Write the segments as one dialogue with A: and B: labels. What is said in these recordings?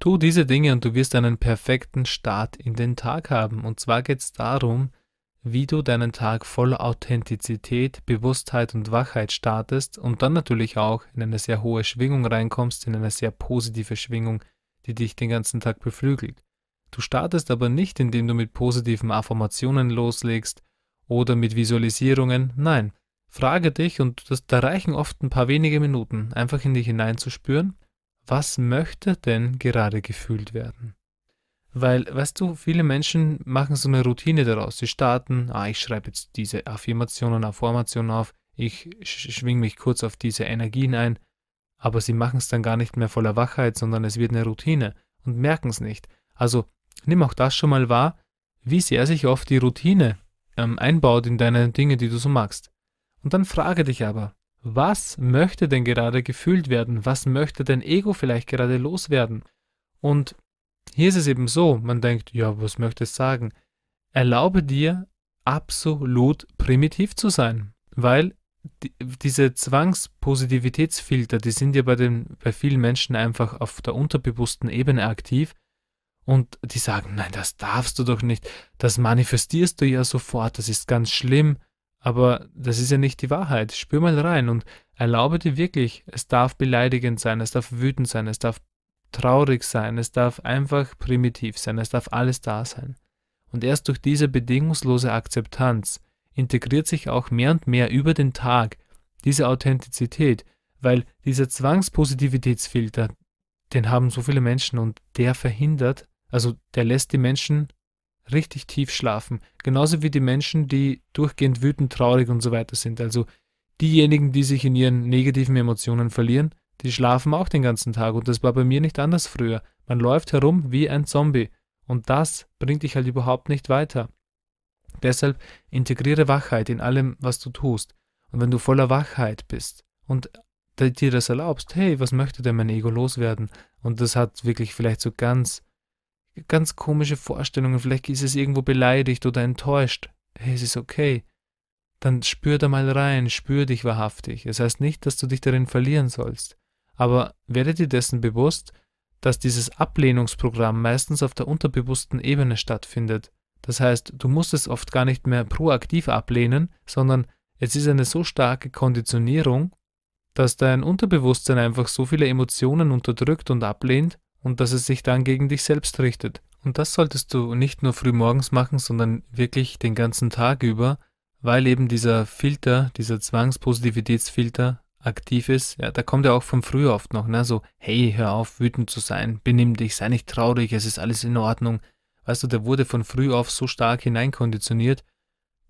A: Tu diese Dinge und du wirst einen perfekten Start in den Tag haben. Und zwar geht es darum, wie du deinen Tag voller Authentizität, Bewusstheit und Wachheit startest und dann natürlich auch in eine sehr hohe Schwingung reinkommst, in eine sehr positive Schwingung, die dich den ganzen Tag beflügelt. Du startest aber nicht, indem du mit positiven Affirmationen loslegst oder mit Visualisierungen, nein, frage dich und das, da reichen oft ein paar wenige Minuten, einfach in dich hineinzuspüren was möchte denn gerade gefühlt werden? Weil, weißt du, viele Menschen machen so eine Routine daraus. Sie starten, ah, ich schreibe jetzt diese Affirmationen, Affirmationen auf, ich schwinge mich kurz auf diese Energien ein, aber sie machen es dann gar nicht mehr voller Wachheit, sondern es wird eine Routine und merken es nicht. Also nimm auch das schon mal wahr, wie sehr sich oft die Routine ähm, einbaut in deine Dinge, die du so magst. Und dann frage dich aber, was möchte denn gerade gefühlt werden, was möchte dein Ego vielleicht gerade loswerden. Und hier ist es eben so, man denkt, ja, was möchte es sagen? Erlaube dir, absolut primitiv zu sein, weil die, diese Zwangspositivitätsfilter, die sind ja bei, den, bei vielen Menschen einfach auf der unterbewussten Ebene aktiv und die sagen, nein, das darfst du doch nicht, das manifestierst du ja sofort, das ist ganz schlimm aber das ist ja nicht die Wahrheit. Spür mal rein und erlaube dir wirklich, es darf beleidigend sein, es darf wütend sein, es darf traurig sein, es darf einfach primitiv sein, es darf alles da sein. Und erst durch diese bedingungslose Akzeptanz integriert sich auch mehr und mehr über den Tag diese Authentizität, weil dieser Zwangspositivitätsfilter, den haben so viele Menschen und der verhindert, also der lässt die Menschen richtig tief schlafen. Genauso wie die Menschen, die durchgehend wütend, traurig und so weiter sind. Also diejenigen, die sich in ihren negativen Emotionen verlieren, die schlafen auch den ganzen Tag. Und das war bei mir nicht anders früher. Man läuft herum wie ein Zombie. Und das bringt dich halt überhaupt nicht weiter. Deshalb integriere Wachheit in allem, was du tust. Und wenn du voller Wachheit bist und dir das erlaubst, hey, was möchte denn mein Ego loswerden? Und das hat wirklich vielleicht so ganz ganz komische Vorstellungen. Vielleicht ist es irgendwo beleidigt oder enttäuscht. Hey, es ist okay. Dann spür da mal rein, spür dich wahrhaftig. Es das heißt nicht, dass du dich darin verlieren sollst. Aber werde dir dessen bewusst, dass dieses Ablehnungsprogramm meistens auf der unterbewussten Ebene stattfindet. Das heißt, du musst es oft gar nicht mehr proaktiv ablehnen, sondern es ist eine so starke Konditionierung, dass dein Unterbewusstsein einfach so viele Emotionen unterdrückt und ablehnt, und dass es sich dann gegen dich selbst richtet. Und das solltest du nicht nur frühmorgens machen, sondern wirklich den ganzen Tag über, weil eben dieser Filter, dieser Zwangspositivitätsfilter aktiv ist. Ja, da kommt er auch vom Früh oft noch, ne? So, hey, hör auf, wütend zu sein, benimm dich, sei nicht traurig, es ist alles in Ordnung. Weißt du, der wurde von früh auf so stark hineinkonditioniert,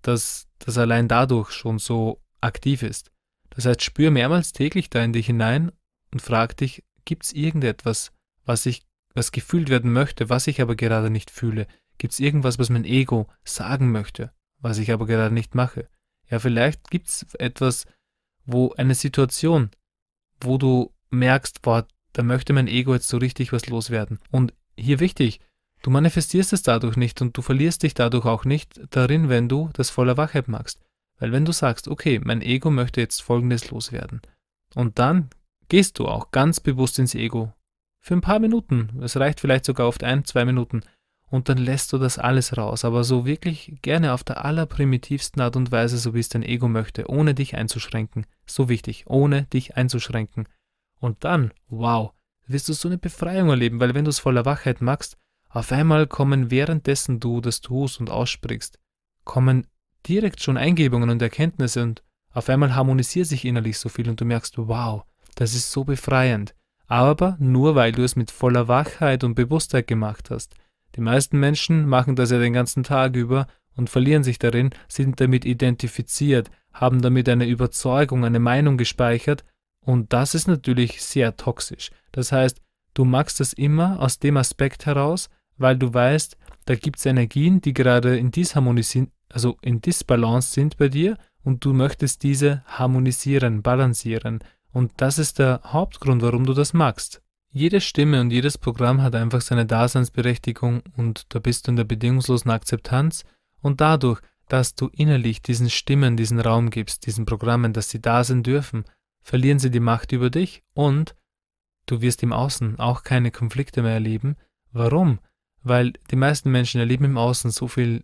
A: dass das allein dadurch schon so aktiv ist. Das heißt, spür mehrmals täglich da in dich hinein und frag dich, gibt es irgendetwas, was ich, was gefühlt werden möchte, was ich aber gerade nicht fühle? Gibt es irgendwas, was mein Ego sagen möchte, was ich aber gerade nicht mache? Ja, vielleicht gibt es etwas, wo eine Situation, wo du merkst, boah, da möchte mein Ego jetzt so richtig was loswerden. Und hier wichtig, du manifestierst es dadurch nicht und du verlierst dich dadurch auch nicht darin, wenn du das voller Wachheit magst. Weil wenn du sagst, okay, mein Ego möchte jetzt Folgendes loswerden, und dann gehst du auch ganz bewusst ins Ego für ein paar Minuten. Es reicht vielleicht sogar oft ein, zwei Minuten. Und dann lässt du das alles raus, aber so wirklich gerne auf der allerprimitivsten Art und Weise, so wie es dein Ego möchte, ohne dich einzuschränken. So wichtig, ohne dich einzuschränken. Und dann, wow, wirst du so eine Befreiung erleben, weil wenn du es voller Wachheit magst, auf einmal kommen währenddessen du das tust und aussprichst, kommen direkt schon Eingebungen und Erkenntnisse und auf einmal harmonisiert sich innerlich so viel und du merkst, wow, das ist so befreiend aber nur weil du es mit voller Wachheit und Bewusstheit gemacht hast. Die meisten Menschen machen das ja den ganzen Tag über und verlieren sich darin, sind damit identifiziert, haben damit eine Überzeugung, eine Meinung gespeichert und das ist natürlich sehr toxisch. Das heißt, du magst das immer aus dem Aspekt heraus, weil du weißt, da gibt es Energien, die gerade in Disharmonie sind, also in Disbalance sind bei dir und du möchtest diese harmonisieren, balancieren. Und das ist der Hauptgrund, warum du das magst. Jede Stimme und jedes Programm hat einfach seine Daseinsberechtigung und da bist du in der bedingungslosen Akzeptanz und dadurch, dass du innerlich diesen Stimmen diesen Raum gibst, diesen Programmen, dass sie da sein dürfen, verlieren sie die Macht über dich und du wirst im Außen auch keine Konflikte mehr erleben. Warum? Weil die meisten Menschen erleben im Außen so viel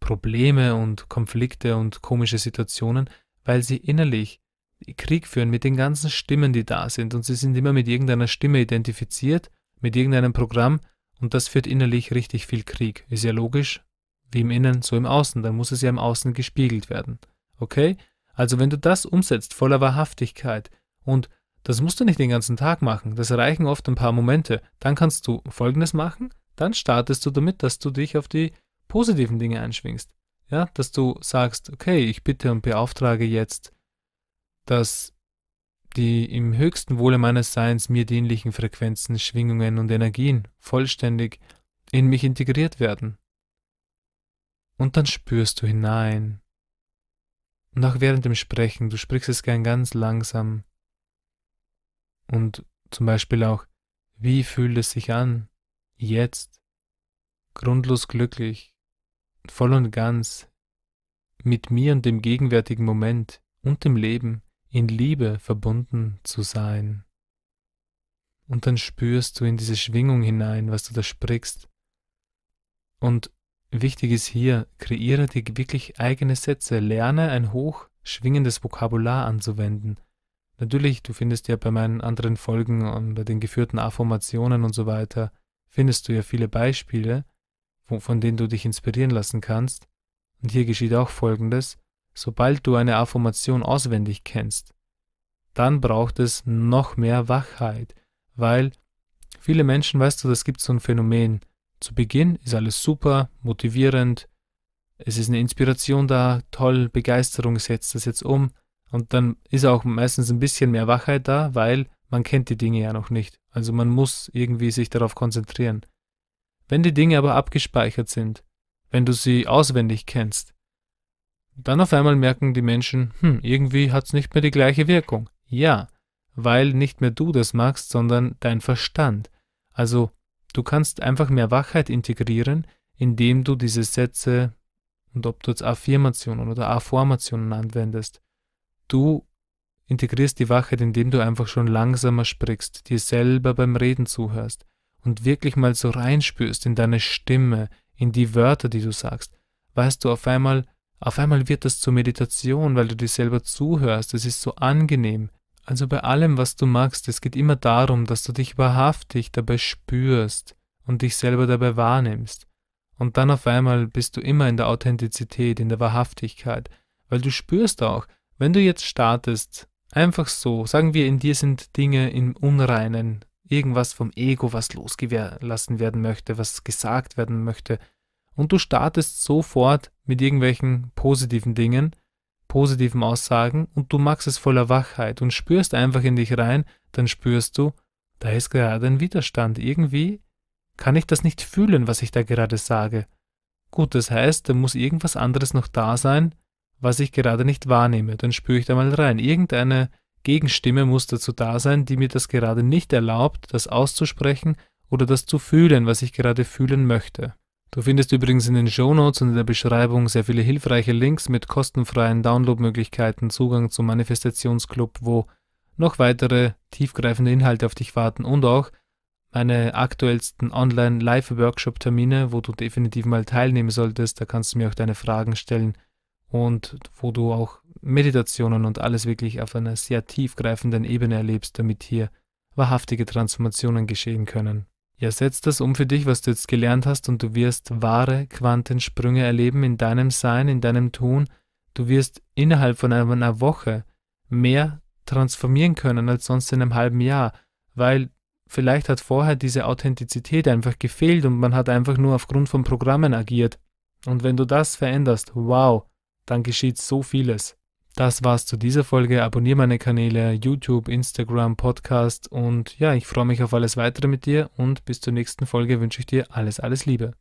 A: Probleme und Konflikte und komische Situationen, weil sie innerlich Krieg führen mit den ganzen Stimmen, die da sind. Und sie sind immer mit irgendeiner Stimme identifiziert, mit irgendeinem Programm. Und das führt innerlich richtig viel Krieg. Ist ja logisch. Wie im Innen, so im Außen. Dann muss es ja im Außen gespiegelt werden. Okay? Also wenn du das umsetzt, voller Wahrhaftigkeit, und das musst du nicht den ganzen Tag machen, das reichen oft ein paar Momente, dann kannst du Folgendes machen, dann startest du damit, dass du dich auf die positiven Dinge einschwingst. Ja, dass du sagst, okay, ich bitte und beauftrage jetzt dass die im höchsten Wohle meines Seins mir dienlichen Frequenzen, Schwingungen und Energien vollständig in mich integriert werden. Und dann spürst du hinein. Und auch während dem Sprechen, du sprichst es gern ganz langsam. Und zum Beispiel auch, wie fühlt es sich an, jetzt, grundlos glücklich, voll und ganz, mit mir und dem gegenwärtigen Moment und dem Leben in Liebe verbunden zu sein. Und dann spürst du in diese Schwingung hinein, was du da sprichst. Und wichtig ist hier, kreiere dir wirklich eigene Sätze, lerne ein hoch schwingendes Vokabular anzuwenden. Natürlich, du findest ja bei meinen anderen Folgen und bei den geführten Affirmationen und so weiter, findest du ja viele Beispiele, von denen du dich inspirieren lassen kannst. Und hier geschieht auch Folgendes. Sobald du eine Affirmation auswendig kennst, dann braucht es noch mehr Wachheit, weil viele Menschen, weißt du, das gibt so ein Phänomen. Zu Beginn ist alles super, motivierend, es ist eine Inspiration da, toll, Begeisterung, setzt das jetzt um. Und dann ist auch meistens ein bisschen mehr Wachheit da, weil man kennt die Dinge ja noch nicht. Also man muss irgendwie sich darauf konzentrieren. Wenn die Dinge aber abgespeichert sind, wenn du sie auswendig kennst, dann auf einmal merken die Menschen, hm, irgendwie hat es nicht mehr die gleiche Wirkung. Ja, weil nicht mehr du das machst, sondern dein Verstand. Also, du kannst einfach mehr Wachheit integrieren, indem du diese Sätze und ob du jetzt Affirmationen oder Afformationen anwendest. Du integrierst die Wachheit, indem du einfach schon langsamer sprichst, dir selber beim Reden zuhörst und wirklich mal so reinspürst in deine Stimme, in die Wörter, die du sagst, weißt du auf einmal, auf einmal wird das zur Meditation, weil du dir selber zuhörst, es ist so angenehm. Also bei allem, was du magst, es geht immer darum, dass du dich wahrhaftig dabei spürst und dich selber dabei wahrnimmst. Und dann auf einmal bist du immer in der Authentizität, in der Wahrhaftigkeit, weil du spürst auch, wenn du jetzt startest, einfach so, sagen wir, in dir sind Dinge im Unreinen, irgendwas vom Ego, was losgelassen werden möchte, was gesagt werden möchte, und du startest sofort mit irgendwelchen positiven Dingen, positiven Aussagen und du machst es voller Wachheit und spürst einfach in dich rein, dann spürst du, da ist gerade ein Widerstand. Irgendwie kann ich das nicht fühlen, was ich da gerade sage. Gut, das heißt, da muss irgendwas anderes noch da sein, was ich gerade nicht wahrnehme. Dann spüre ich da mal rein. Irgendeine Gegenstimme muss dazu da sein, die mir das gerade nicht erlaubt, das auszusprechen oder das zu fühlen, was ich gerade fühlen möchte. Du findest übrigens in den Shownotes und in der Beschreibung sehr viele hilfreiche Links mit kostenfreien Downloadmöglichkeiten, Zugang zum Manifestationsclub, wo noch weitere tiefgreifende Inhalte auf dich warten und auch meine aktuellsten Online-Live-Workshop-Termine, wo du definitiv mal teilnehmen solltest. Da kannst du mir auch deine Fragen stellen und wo du auch Meditationen und alles wirklich auf einer sehr tiefgreifenden Ebene erlebst, damit hier wahrhaftige Transformationen geschehen können. Ja, setz das um für dich, was du jetzt gelernt hast, und du wirst wahre Quantensprünge erleben in deinem Sein, in deinem Tun. Du wirst innerhalb von einer Woche mehr transformieren können als sonst in einem halben Jahr, weil vielleicht hat vorher diese Authentizität einfach gefehlt und man hat einfach nur aufgrund von Programmen agiert. Und wenn du das veränderst, wow, dann geschieht so vieles. Das war's zu dieser Folge. Abonniere meine Kanäle YouTube, Instagram, Podcast und ja, ich freue mich auf alles weitere mit dir und bis zur nächsten Folge wünsche ich dir alles, alles Liebe.